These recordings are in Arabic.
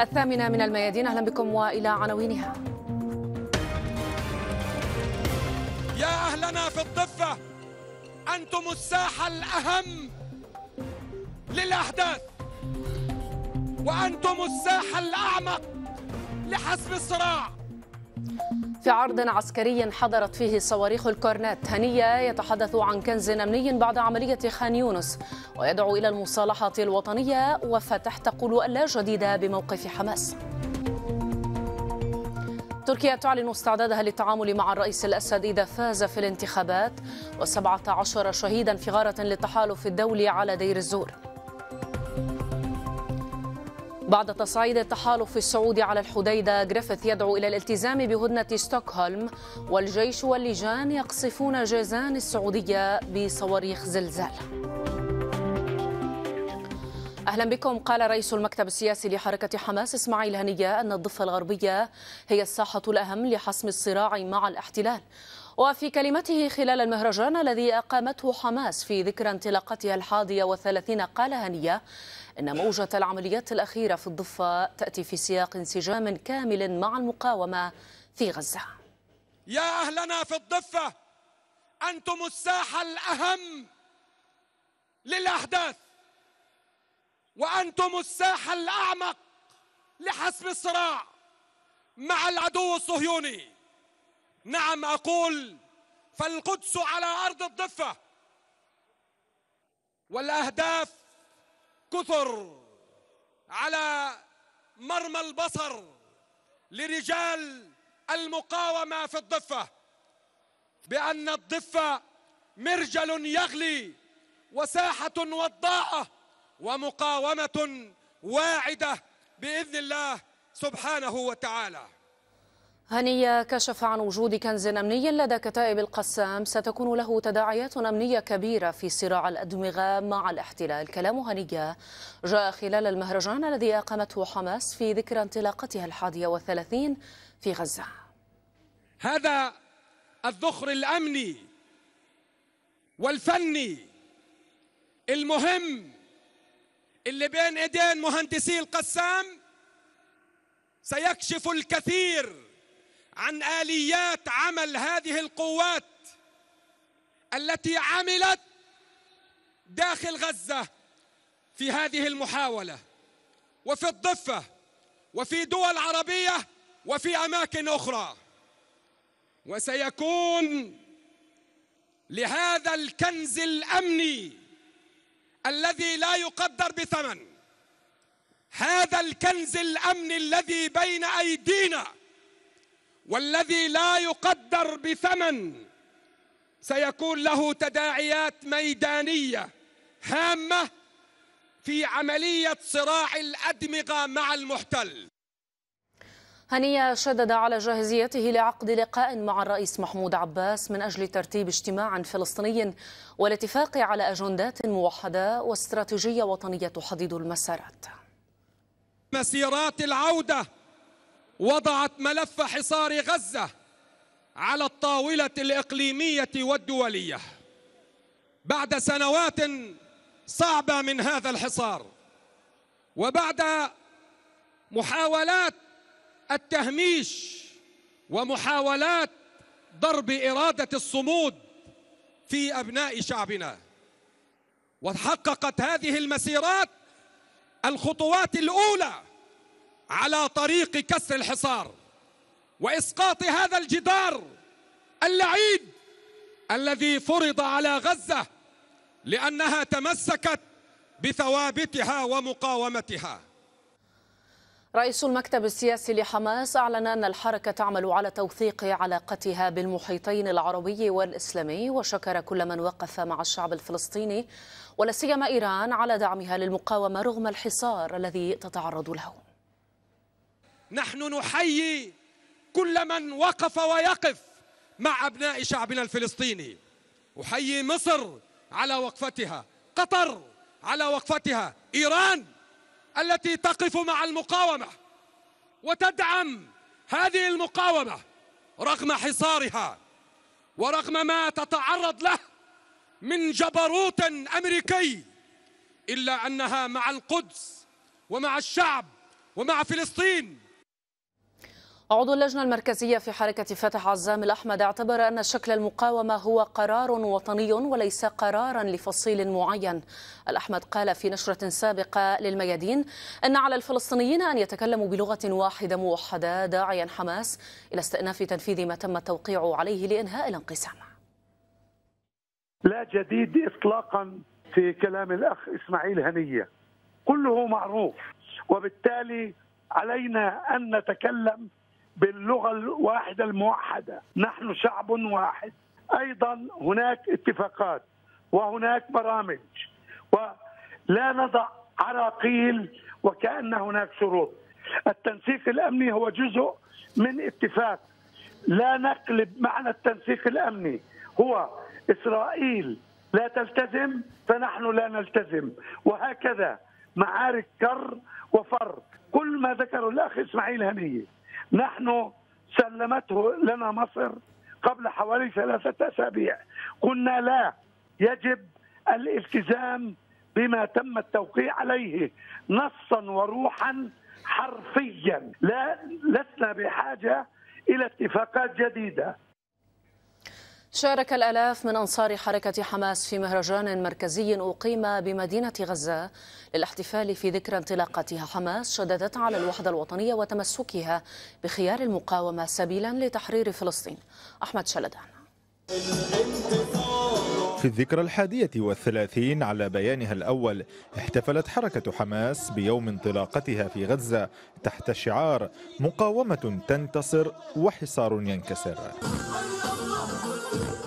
الثامنة من الميادين أهلا بكم وإلى عناوينها يا أهلنا في الضفة أنتم الساحة الأهم للأحداث وأنتم الساحة الأعمق لحسم الصراع في عرض عسكري حضرت فيه صواريخ الكورنات هنية يتحدث عن كنز أمني بعد عملية خان يونس ويدعو إلى المصالحة الوطنية وفتح تقول لا جديد بموقف حماس تركيا تعلن استعدادها للتعامل مع الرئيس الأسد إذا فاز في الانتخابات و17 شهيدا في غارة للتحالف الدولي على دير الزور بعد تصعيد التحالف السعودي على الحديدة جريفيث يدعو إلى الالتزام بهدنة ستوكهولم والجيش واللجان يقصفون جازان السعودية بصواريخ زلزال اهلا بكم قال رئيس المكتب السياسي لحركه حماس اسماعيل هنيه ان الضفه الغربيه هي الساحه الاهم لحسم الصراع مع الاحتلال وفي كلمته خلال المهرجان الذي أقامته حماس في ذكرى انطلاقتها الحادية والثلاثين قال هنية إن موجة العمليات الأخيرة في الضفة تأتي في سياق انسجام كامل مع المقاومة في غزة يا أهلنا في الضفة أنتم الساحة الأهم للأحداث وأنتم الساحة الأعمق لحسم الصراع مع العدو الصهيوني نعم أقول فالقدس على أرض الضفة والأهداف كثر على مرمى البصر لرجال المقاومة في الضفة بأن الضفة مرجل يغلي وساحة وضاعة ومقاومة واعدة بإذن الله سبحانه وتعالى هنية كشف عن وجود كنز أمني لدى كتائب القسام ستكون له تداعيات أمنية كبيرة في صراع الأدمغة مع الاحتلال كلام هنية جاء خلال المهرجان الذي أقامته حماس في ذكرى انطلاقتها الحادية والثلاثين في غزة هذا الذخر الأمني والفني المهم اللي بين ايدين مهندسي القسام سيكشف الكثير عن اليات عمل هذه القوات التي عملت داخل غزه في هذه المحاوله وفي الضفه وفي دول عربيه وفي اماكن اخرى وسيكون لهذا الكنز الامني الذي لا يقدر بثمن هذا الكنز الامني الذي بين ايدينا والذي لا يقدر بثمن سيكون له تداعيات ميدانيه هامه في عمليه صراع الادمغه مع المحتل هنية شدد على جاهزيته لعقد لقاء مع الرئيس محمود عباس من أجل ترتيب اجتماع فلسطيني والاتفاق على أجندات موحدة واستراتيجية وطنية تحدد المسارات مسيرات العودة وضعت ملف حصار غزة على الطاولة الإقليمية والدولية بعد سنوات صعبة من هذا الحصار وبعد محاولات التهميش ومحاولات ضرب إرادة الصمود في أبناء شعبنا وحققت هذه المسيرات الخطوات الأولى على طريق كسر الحصار واسقاط هذا الجدار اللعين الذي فرض على غزه لانها تمسكت بثوابتها ومقاومتها رئيس المكتب السياسي لحماس أعلن أن الحركة تعمل على توثيق علاقتها بالمحيطين العربي والإسلامي وشكر كل من وقف مع الشعب الفلسطيني ولا سيما إيران على دعمها للمقاومة رغم الحصار الذي تتعرض له نحن نحيي كل من وقف ويقف مع أبناء شعبنا الفلسطيني أحيي مصر على وقفتها قطر على وقفتها إيران التي تقف مع المقاومة وتدعم هذه المقاومة رغم حصارها ورغم ما تتعرض له من جبروت أمريكي إلا أنها مع القدس ومع الشعب ومع فلسطين عضو اللجنة المركزية في حركة فتح عزام الأحمد اعتبر أن شكل المقاومة هو قرار وطني وليس قرارا لفصيل معين الأحمد قال في نشرة سابقة للميادين أن على الفلسطينيين أن يتكلموا بلغة واحدة موحدة داعيا حماس إلى استئناف تنفيذ ما تم التوقيع عليه لإنهاء الانقسام لا جديد إطلاقا في كلام الأخ إسماعيل هنية كله معروف وبالتالي علينا ان نتكلم باللغه الواحده الموحده نحن شعب واحد ايضا هناك اتفاقات وهناك برامج ولا نضع عراقيل وكان هناك شروط التنسيق الامني هو جزء من اتفاق لا نقلب معنى التنسيق الامني هو اسرائيل لا تلتزم فنحن لا نلتزم وهكذا معارك كر وفر كل ما ذكره الاخ اسماعيل هنيه نحن سلمته لنا مصر قبل حوالي ثلاثة أسابيع قلنا لا يجب الالتزام بما تم التوقيع عليه نصا وروحا حرفيا لا لسنا بحاجة إلى اتفاقات جديدة شارك الآلاف من أنصار حركة حماس في مهرجان مركزي أقيم بمدينة غزة للاحتفال في ذكرى انطلاقتها حماس شددت على الوحدة الوطنية وتمسكها بخيار المقاومة سبيلا لتحرير فلسطين أحمد شلدان في الذكرى الحادية والثلاثين على بيانها الأول احتفلت حركة حماس بيوم انطلاقتها في غزة تحت شعار مقاومة تنتصر وحصار ينكسر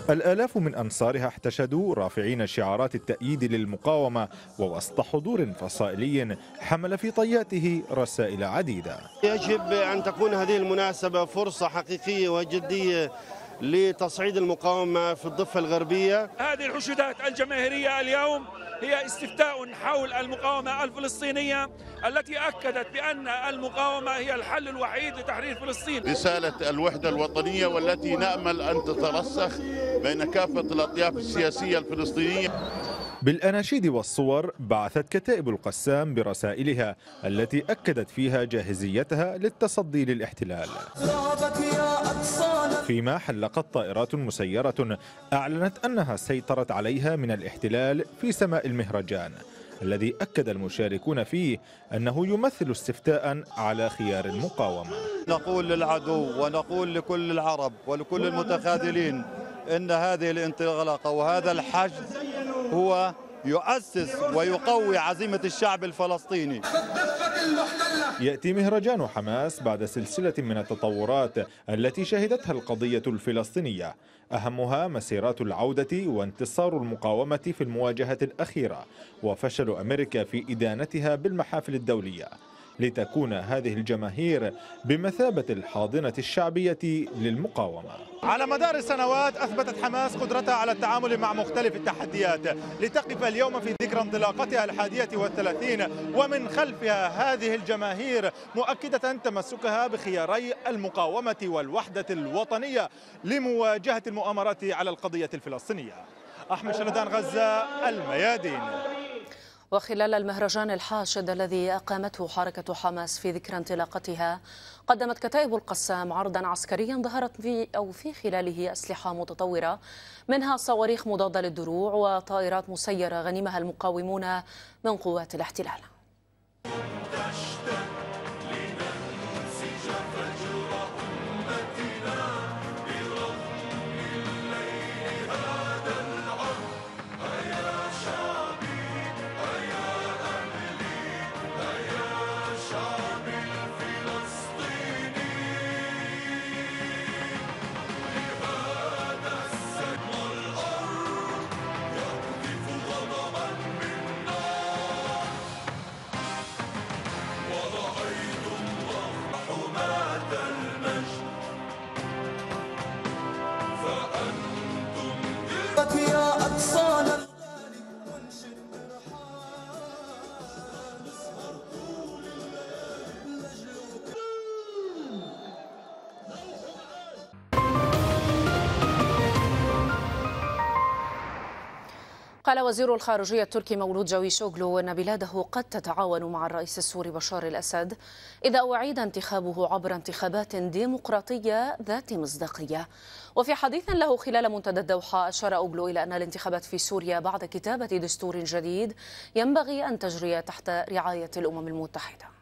الآلاف من أنصارها احتشدوا رافعين شعارات التأييد للمقاومة ووسط حضور فصائلي حمل في طياته رسائل عديدة يجب أن تكون هذه المناسبة فرصة حقيقية وجدية لتصعيد المقاومة في الضفة الغربية هذه الحشودات الجماهيرية اليوم هي استفتاء حول المقاومة الفلسطينية التي أكدت بأن المقاومة هي الحل الوحيد لتحرير فلسطين رسالة الوحدة الوطنية والتي نأمل أن تترسخ بين كافة الأطياف السياسية الفلسطينية بالأناشيد والصور بعثت كتائب القسام برسائلها التي أكدت فيها جاهزيتها للتصدي للاحتلال فيما حلقت طائرات مسيرة أعلنت أنها سيطرت عليها من الاحتلال في سماء المهرجان الذي أكد المشاركون فيه أنه يمثل استفتاء على خيار المقاومة نقول للعدو ونقول لكل العرب ولكل المتخاذلين إن هذه الانطلاقة وهذا الحشد هو يؤسس ويقوي عزيمة الشعب الفلسطيني يأتي مهرجان حماس بعد سلسلة من التطورات التي شهدتها القضية الفلسطينية أهمها مسيرات العودة وانتصار المقاومة في المواجهة الأخيرة وفشل أمريكا في إدانتها بالمحافل الدولية لتكون هذه الجماهير بمثابة الحاضنة الشعبية للمقاومة على مدار السنوات أثبتت حماس قدرتها على التعامل مع مختلف التحديات لتقف اليوم في ذكرى انطلاقتها الحادية والثلاثين ومن خلفها هذه الجماهير مؤكدة تمسكها بخياري المقاومة والوحدة الوطنية لمواجهة المؤامرات على القضية الفلسطينية أحمد شلدان غزة الميادين وخلال المهرجان الحاشد الذي أقامته حركة حماس في ذكرى انطلاقتها قدمت كتائب القسام عرضا عسكريا ظهرت في أو في خلاله أسلحة متطورة منها صواريخ مضادة للدروع وطائرات مسيرة غنمها المقاومون من قوات الاحتلال قال وزير الخارجية التركي مولود جاويشوغلو أن بلاده قد تتعاون مع الرئيس السوري بشار الأسد إذا أعيد انتخابه عبر انتخابات ديمقراطية ذات مصداقية وفي حديث له خلال منتدى الدوحة أشار أوغلو إلى أن الانتخابات في سوريا بعد كتابة دستور جديد ينبغي أن تجري تحت رعاية الأمم المتحدة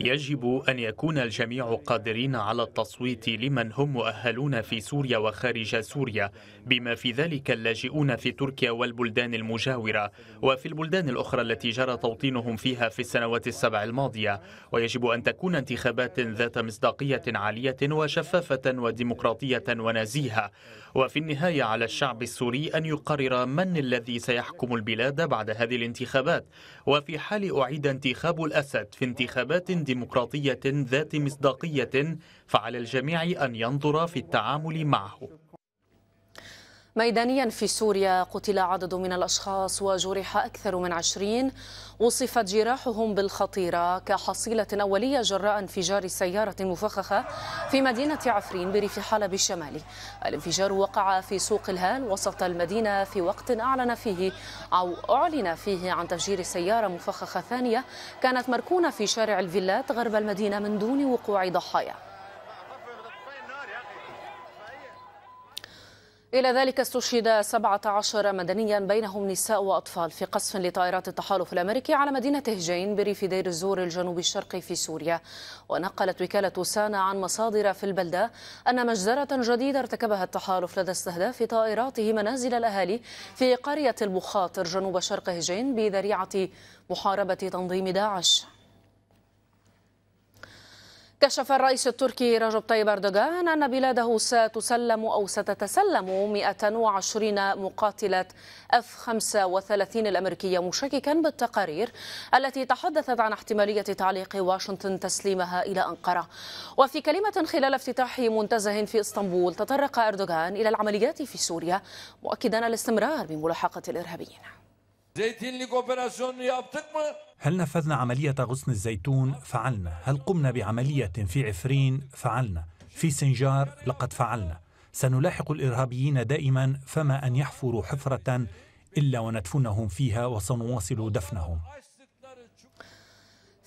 يجب أن يكون الجميع قادرين على التصويت لمن هم مؤهلون في سوريا وخارج سوريا بما في ذلك اللاجئون في تركيا والبلدان المجاورة وفي البلدان الأخرى التي جرى توطينهم فيها في السنوات السبع الماضية ويجب أن تكون انتخابات ذات مصداقية عالية وشفافة وديمقراطية ونزيهة وفي النهاية على الشعب السوري أن يقرر من الذي سيحكم البلاد بعد هذه الانتخابات وفي حال أعيد انتخاب انتخاب الأسد في انتخابات ديمقراطية ذات مصداقية فعلى الجميع أن ينظر في التعامل معه ميدانيا في سوريا قتل عدد من الأشخاص وجرح أكثر من عشرين وصفت جراحهم بالخطيرة كحصيلة أولية جراء انفجار سيارة مفخخة في مدينة عفرين بريف حلب الشمالي الانفجار وقع في سوق الهال وسط المدينة في وقت أعلن فيه أو أعلن فيه عن تفجير سيارة مفخخة ثانية كانت مركونة في شارع الفيلات غرب المدينة من دون وقوع ضحايا إلى ذلك استشهد 17 مدنيا بينهم نساء وأطفال في قصف لطائرات التحالف الأمريكي على مدينة هجين بريف دير الزور الجنوب الشرقي في سوريا ونقلت وكالة سانا عن مصادر في البلدة أن مجزرة جديدة ارتكبها التحالف لدى استهداف طائراته منازل الأهالي في قرية البخاطر جنوب شرق هجين بذريعة محاربة تنظيم داعش كشف الرئيس التركي رجب طيب أردوغان أن بلاده ستسلم أو ستتسلم 120 مقاتلة اف 35 الأمريكية مشككا بالتقارير التي تحدثت عن احتمالية تعليق واشنطن تسليمها إلى أنقرة وفي كلمة خلال افتتاح منتزه في اسطنبول تطرق أردوغان إلى العمليات في سوريا مؤكدا الاستمرار بملاحقة الإرهابيين هل نفذنا عملية غصن الزيتون؟ فعلنا. هل قمنا بعملية في عفرين؟ فعلنا. في سنجار؟ لقد فعلنا. سنلاحق الإرهابيين دائما فما أن يحفروا حفرة إلا وندفنهم فيها وسنواصل دفنهم.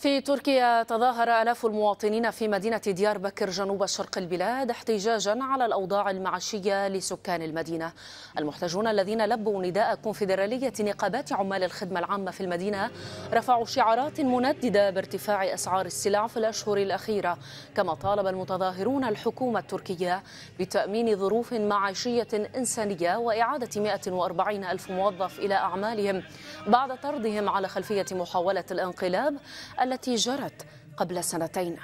في تركيا تظاهر آلاف المواطنين في مدينة ديار بكر جنوب شرق البلاد احتجاجا على الأوضاع المعيشية لسكان المدينة المحتجون الذين لبوا نداء كونفدرالية نقابات عمال الخدمة العامة في المدينة رفعوا شعارات منددة بارتفاع أسعار السلع في الأشهر الأخيرة كما طالب المتظاهرون الحكومة التركية بتأمين ظروف معيشية إنسانية وإعادة 140 ألف موظف إلى أعمالهم بعد طردهم على خلفية محاولة الانقلاب التي جرت قبل سنتين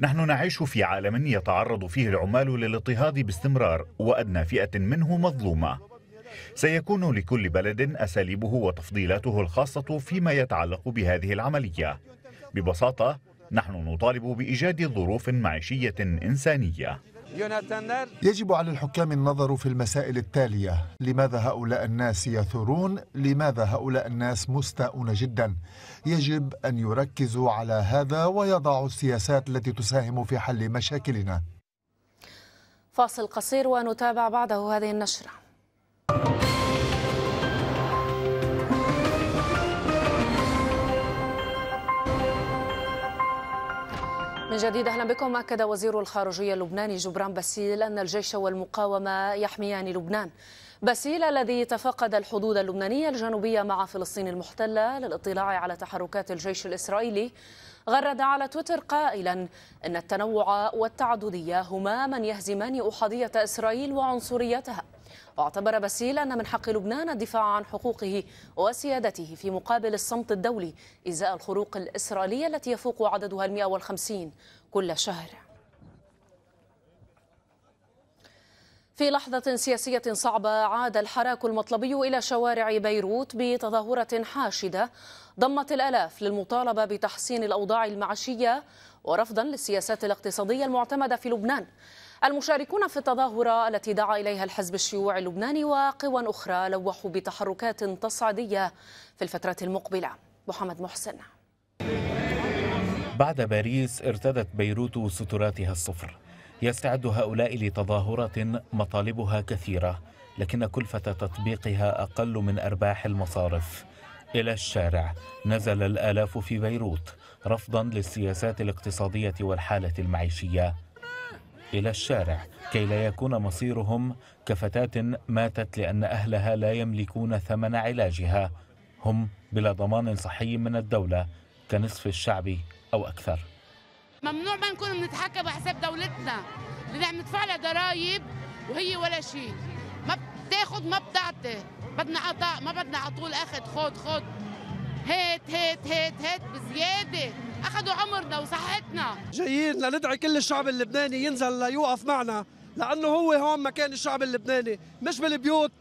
نحن نعيش في عالم يتعرض فيه العمال للاضطهاد باستمرار وأدنى فئة منه مظلومة سيكون لكل بلد أساليبه وتفضيلاته الخاصة فيما يتعلق بهذه العملية ببساطة نحن نطالب بإيجاد ظروف معيشية إنسانية يجب على الحكام النظر في المسائل التالية لماذا هؤلاء الناس يثورون لماذا هؤلاء الناس مستاءون جدا يجب أن يركزوا على هذا ويضعوا السياسات التي تساهم في حل مشاكلنا فاصل قصير ونتابع بعده هذه النشره من جديد اهلا بكم اكد وزير الخارجيه اللبناني جبران باسيل ان الجيش والمقاومه يحميان لبنان باسيل الذي تفقد الحدود اللبنانيه الجنوبيه مع فلسطين المحتله للاطلاع على تحركات الجيش الاسرائيلي غرد على تويتر قائلا ان التنوع والتعدديه هما من يهزمان احاديه اسرائيل وعنصريتها واعتبر باسيل أن من حق لبنان الدفاع عن حقوقه وسيادته في مقابل الصمت الدولي إزاء الخروق الإسرائيلية التي يفوق عددها 150 كل شهر في لحظة سياسية صعبة عاد الحراك المطلبي إلى شوارع بيروت بتظاهرة حاشدة ضمت الآلاف للمطالبة بتحسين الأوضاع المعيشية ورفضا للسياسات الاقتصادية المعتمدة في لبنان المشاركون في التظاهرة التي دعا إليها الحزب الشيوعي اللبناني وقوى أخرى لوحوا بتحركات تصعيدية في الفترة المقبلة محمد محسن بعد باريس ارتدت بيروت ستراتها الصفر يستعد هؤلاء لتظاهرات مطالبها كثيرة لكن كلفة تطبيقها أقل من أرباح المصارف إلى الشارع نزل الآلاف في بيروت رفضا للسياسات الاقتصادية والحالة المعيشية إلى الشارع كي لا يكون مصيرهم كفتاة ماتت لأن أهلها لا يملكون ثمن علاجها هم بلا ضمان صحي من الدولة كنصف الشعب أو أكثر ممنوع ما نكون بنتحكم بحساب دولتنا اللي عم ندفع لها ضرايب وهي ولا شيء ما بتاخد ما بتعطي بدنا عطاء ما بدنا على طول اخذ خذ خذ هات هات هات هات بزياده اخذوا عمرنا وصحتنا جايين لندعي كل الشعب اللبناني ينزل ليوقف معنا لانه هو هون مكان الشعب اللبناني مش بالبيوت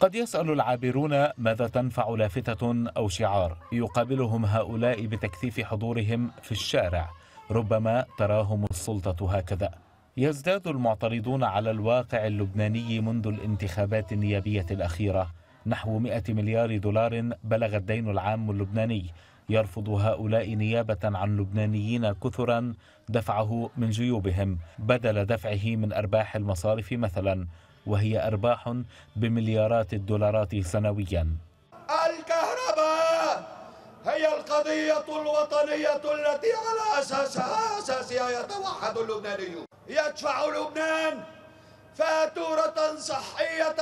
قد يسأل العابرون ماذا تنفع لافتة أو شعار يقابلهم هؤلاء بتكثيف حضورهم في الشارع ربما تراهم السلطة هكذا يزداد المعترضون على الواقع اللبناني منذ الانتخابات النيابية الأخيرة نحو 100 مليار دولار بلغ الدين العام اللبناني يرفض هؤلاء نيابة عن لبنانيين كثرا دفعه من جيوبهم بدل دفعه من أرباح المصارف مثلا وهي أرباح بمليارات الدولارات سنويا الكهرباء هي القضية الوطنية التي على أساسها أساسها يتوحد اللبنانيون يدفع لبنان فاتورة صحية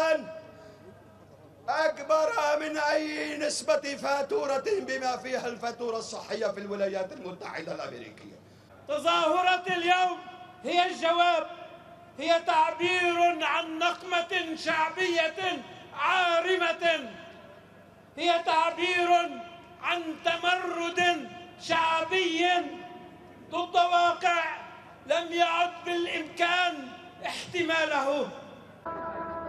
أكبر من أي نسبة فاتورة بما فيها الفاتورة الصحية في الولايات المتحدة الأمريكية تظاهرة اليوم هي الجواب هي تعبير عن نقمة شعبية عارمة هي تعبير عن تمرد شعبي ضد واقع لم يعد بالإمكان احتماله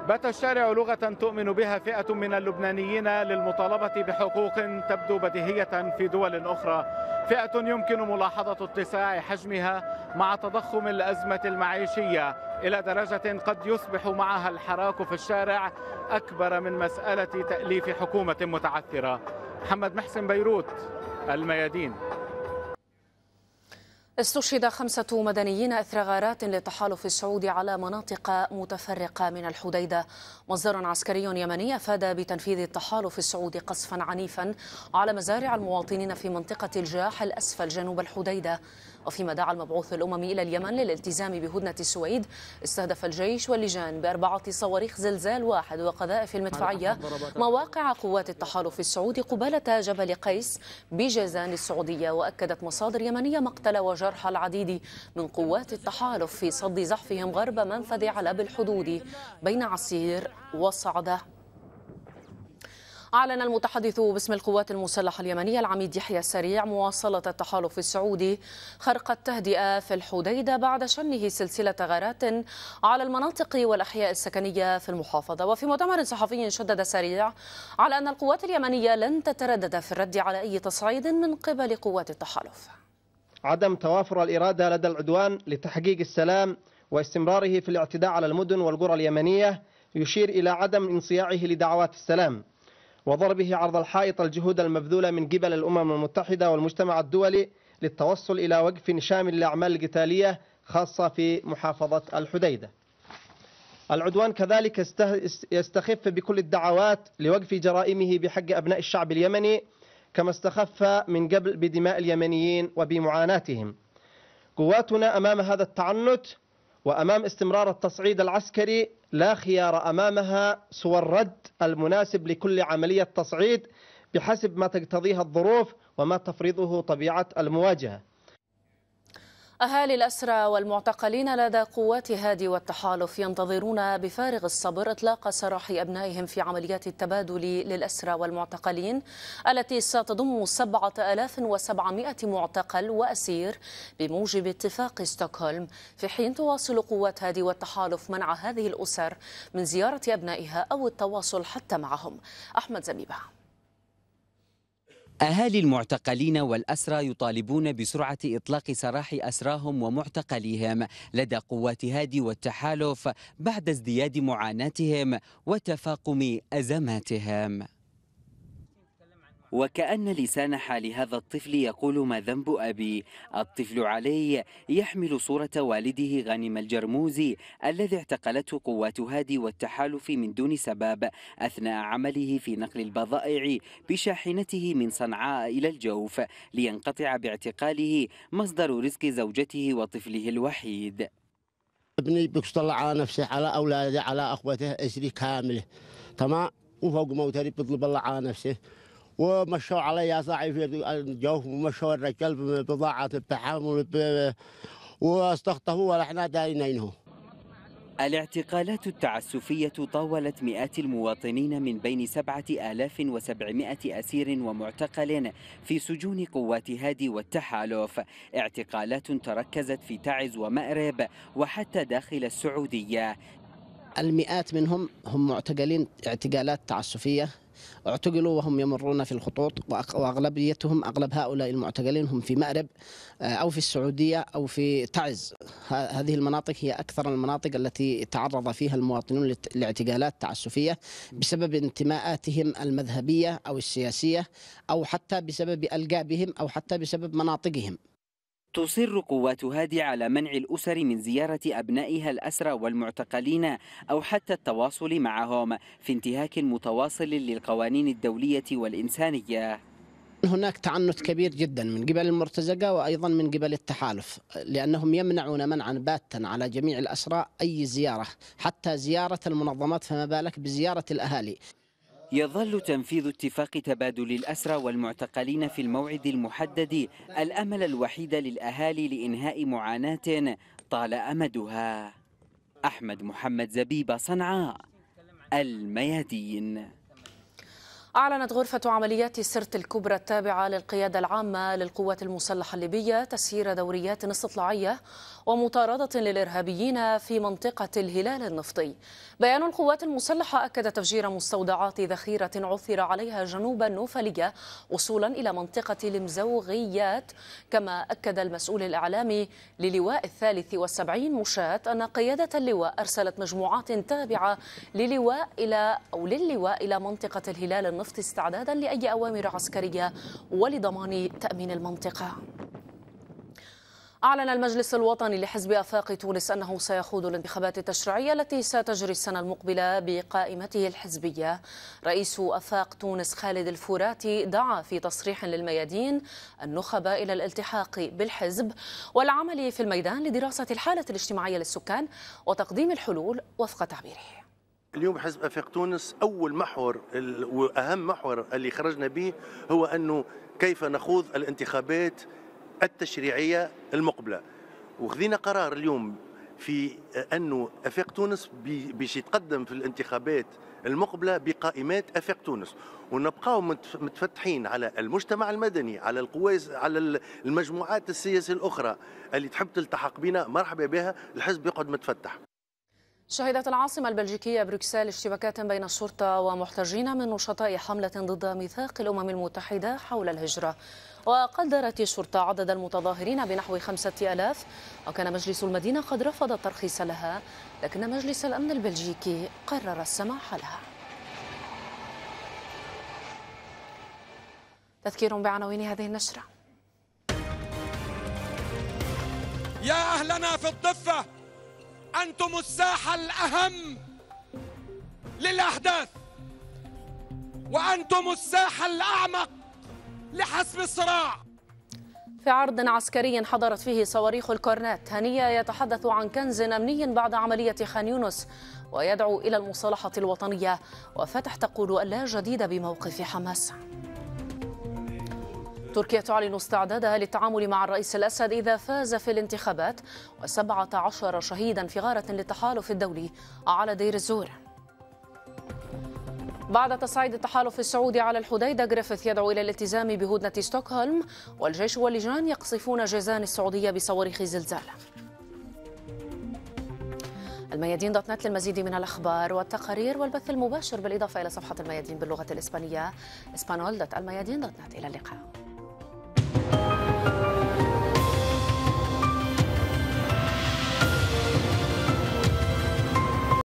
بات الشارع لغة تؤمن بها فئة من اللبنانيين للمطالبة بحقوق تبدو بديهية في دول أخرى فئة يمكن ملاحظة اتساع حجمها مع تضخم الأزمة المعيشية إلى درجة قد يصبح معها الحراك في الشارع أكبر من مسألة تأليف حكومة متعثرة محمد محسن بيروت الميادين استشهد خمسة مدنيين إثر غارات للتحالف السعودي على مناطق متفرقة من الحديدة مصدر عسكري يمني أفاد بتنفيذ التحالف السعودي قصفا عنيفا على مزارع المواطنين في منطقة الجاح الأسفل جنوب الحديدة وفيما دعا المبعوث الأممي إلى اليمن للالتزام بهدنة السويد استهدف الجيش واللجان بأربعة صواريخ زلزال واحد وقذائف المدفعية مواقع قوات التحالف السعودي قبالة جبل قيس بجازان السعودية وأكدت مصادر يمنية مقتل وجرح العديد من قوات التحالف في صد زحفهم غرب منفذ علب الحدود بين عسير وصعده أعلن المتحدث باسم القوات المسلحة اليمنية العميد يحيى السريع مواصلة التحالف السعودي خرق التهدئة في الحديدة بعد شنه سلسلة غارات على المناطق والأحياء السكنية في المحافظة وفي مؤتمر صحفي شدد سريع على أن القوات اليمنية لن تتردد في الرد على أي تصعيد من قبل قوات التحالف عدم توافر الإرادة لدى العدوان لتحقيق السلام واستمراره في الاعتداء على المدن والقرى اليمنية يشير إلى عدم انصياعه لدعوات السلام وضربه عرض الحائط الجهود المبذولة من قبل الأمم المتحدة والمجتمع الدولي للتوصل إلى وقف شامل للأعمال القتالية خاصة في محافظة الحديدة العدوان كذلك يستخف بكل الدعوات لوقف جرائمه بحق أبناء الشعب اليمني كما استخف من قبل بدماء اليمنيين وبمعاناتهم قواتنا أمام هذا التعنت وأمام استمرار التصعيد العسكري لا خيار أمامها سوى الرد المناسب لكل عملية تصعيد بحسب ما تقتضيها الظروف وما تفرضه طبيعة المواجهة أهالي الأسرى والمعتقلين لدى قوات هادي والتحالف ينتظرون بفارغ الصبر إطلاق سراح أبنائهم في عمليات التبادل للأسرى والمعتقلين التي ستضم 7700 معتقل وأسير بموجب اتفاق ستوكهولم في حين تواصل قوات هادي والتحالف منع هذه الأسر من زيارة أبنائها أو التواصل حتى معهم أحمد زبيبه أهالي المعتقلين والأسرى يطالبون بسرعة إطلاق سراح أسراهم ومعتقليهم لدى قوات هادي والتحالف بعد ازدياد معاناتهم وتفاقم أزماتهم وكأن لسان حال هذا الطفل يقول ما ذنب أبي الطفل علي يحمل صورة والده غانم الجرموزي الذي اعتقلته قوات هادي والتحالف من دون سبب أثناء عمله في نقل البضائع بشاحنته من صنعاء إلى الجوف لينقطع باعتقاله مصدر رزق زوجته وطفله الوحيد ابني بيطلع على نفسه على أولاده على أخوته أسري كامله تمام وفوق موتري بيطلب الله على نفسه ومشوا علي يا في الجو ومشوا الرجال ببضاعة التحامل واستخطفوا ونحن داينينهم الاعتقالات التعسفية طاولت مئات المواطنين من بين سبعة آلاف وسبعمائة أسير ومعتقل في سجون قوات هادي والتحالف اعتقالات تركزت في تعز ومأرب وحتى داخل السعودية المئات منهم هم معتقلين اعتقالات تعسفية اعتقلوا وهم يمرون في الخطوط واغلبيتهم اغلب هؤلاء المعتقلين هم في مأرب آه، او في السعوديه او في تعز هذه المناطق هي اكثر المناطق التي تعرض فيها المواطنون لاعتقالات تعسفيه بسبب انتماءاتهم المذهبيه او السياسيه او حتى بسبب القابهم او حتى بسبب مناطقهم تصر قوات هادي على منع الأسر من زيارة أبنائها الأسرى والمعتقلين أو حتى التواصل معهم في انتهاك متواصل للقوانين الدولية والإنسانية هناك تعنت كبير جدا من قبل المرتزقة وأيضا من قبل التحالف لأنهم يمنعون منعا باتا على جميع الأسرى أي زيارة حتى زيارة المنظمات فما بالك بزيارة الأهالي يظل تنفيذ اتفاق تبادل الأسرى والمعتقلين في الموعد المحدد الأمل الوحيد للأهالي لإنهاء معاناة طال أمدها أحمد محمد زبيب صنعاء الميادين أعلنت غرفة عمليات سرت الكبرى التابعة للقيادة العامة للقوات المسلحة الليبية تسيير دوريات استطلاعية ومطاردة للإرهابيين في منطقة الهلال النفطي. بيان القوات المسلحة أكد تفجير مستودعات ذخيرة عثر عليها جنوب النوفلية وصولا إلى منطقة المزوغيات، كما أكد المسؤول الإعلامي للواء الثالث والسبعين مشاة أن قيادة اللواء أرسلت مجموعات تابعة للواء إلى أو للواء إلى منطقة الهلال النفطي النفط استعدادا لأي أوامر عسكرية ولضمان تأمين المنطقة أعلن المجلس الوطني لحزب أفاق تونس أنه سيخوض الانتخابات التشريعية التي ستجري السنة المقبلة بقائمته الحزبية رئيس أفاق تونس خالد الفوراتي دعا في تصريح للميادين النخبة إلى الالتحاق بالحزب والعمل في الميدان لدراسة الحالة الاجتماعية للسكان وتقديم الحلول وفق تعبيره اليوم حزب افاق تونس اول محور واهم محور اللي خرجنا به هو انه كيف نخوض الانتخابات التشريعيه المقبله وخذينا قرار اليوم في انه افاق تونس باش يتقدم في الانتخابات المقبله بقائمات افاق تونس ونبقاو متفتحين على المجتمع المدني على القوى على المجموعات السياسيه الاخرى اللي تحب تلتحق بنا مرحبا بها الحزب يقعد متفتح شهدت العاصمة البلجيكية بروكسل اشتباكات بين الشرطة ومحتجين من نشطاء حملة ضد ميثاق الأمم المتحدة حول الهجرة وقدرت الشرطة عدد المتظاهرين بنحو خمسة ألاف وكان مجلس المدينة قد رفض الترخيص لها لكن مجلس الأمن البلجيكي قرر السماح لها تذكير بعناوين هذه النشرة يا أهلنا في الضفة أنتم الساحة الأهم للأحداث وأنتم الساحة الأعمق لحسم الصراع في عرض عسكري حضرت فيه صواريخ الكورنات هنية يتحدث عن كنز أمني بعد عملية خان يونس ويدعو إلى المصالحة الوطنية وفتح تقول ألا جديد بموقف حماس تركيا تعلن استعدادها للتعامل مع الرئيس الأسد إذا فاز في الانتخابات و17 شهيدا في غارة للتحالف الدولي على دير الزور بعد تصعيد التحالف السعودي على الحديدة جريفيث يدعو إلى الالتزام بهدنة ستوكهولم والجيش واللجان يقصفون جيزان السعودية بصواريخ زلزال الميادين دوت نت للمزيد من الأخبار والتقارير والبث المباشر بالإضافة إلى صفحة الميادين باللغة الإسبانية اسبانول دوت الميادين دوت نت إلى اللقاء